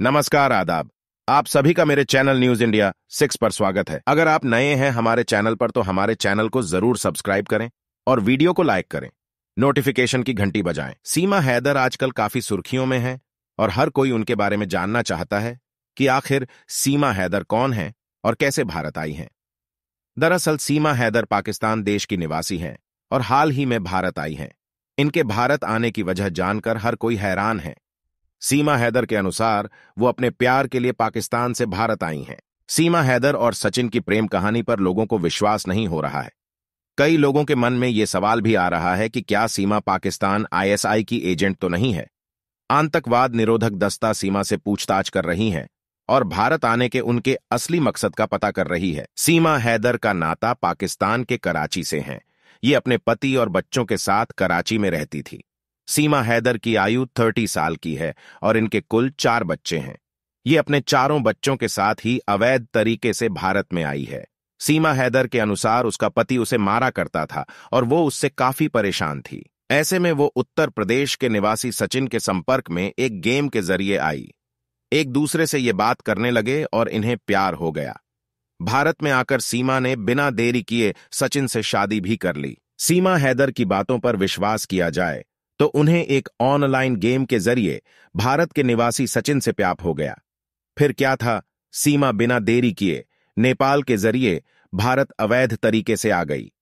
नमस्कार आदाब आप सभी का मेरे चैनल न्यूज इंडिया सिक्स पर स्वागत है अगर आप नए हैं हमारे चैनल पर तो हमारे चैनल को जरूर सब्सक्राइब करें और वीडियो को लाइक करें नोटिफिकेशन की घंटी बजाएं सीमा हैदर आजकल काफी सुर्खियों में है और हर कोई उनके बारे में जानना चाहता है कि आखिर सीमा हैदर कौन है और कैसे भारत आई है दरअसल सीमा हैदर पाकिस्तान देश की निवासी है और हाल ही में भारत आई है इनके भारत आने की वजह जानकर हर कोई हैरान है सीमा हैदर के अनुसार वो अपने प्यार के लिए पाकिस्तान से भारत आई हैं सीमा हैदर और सचिन की प्रेम कहानी पर लोगों को विश्वास नहीं हो रहा है कई लोगों के मन में ये सवाल भी आ रहा है कि क्या सीमा पाकिस्तान आईएसआई की एजेंट तो नहीं है आतंकवाद निरोधक दस्ता सीमा से पूछताछ कर रही है और भारत आने के उनके असली मकसद का पता कर रही है सीमा हैदर का नाता पाकिस्तान के कराची से है ये अपने पति और बच्चों के साथ कराची में रहती थी सीमा हैदर की आयु 30 साल की है और इनके कुल चार बच्चे हैं ये अपने चारों बच्चों के साथ ही अवैध तरीके से भारत में आई है सीमा हैदर के अनुसार उसका पति उसे मारा करता था और वो उससे काफी परेशान थी ऐसे में वो उत्तर प्रदेश के निवासी सचिन के संपर्क में एक गेम के जरिए आई एक दूसरे से ये बात करने लगे और इन्हें प्यार हो गया भारत में आकर सीमा ने बिना देरी किए सचिन से शादी भी कर ली सीमा हैदर की बातों पर विश्वास किया जाए तो उन्हें एक ऑनलाइन गेम के जरिए भारत के निवासी सचिन से प्याप हो गया फिर क्या था सीमा बिना देरी किए नेपाल के जरिए भारत अवैध तरीके से आ गई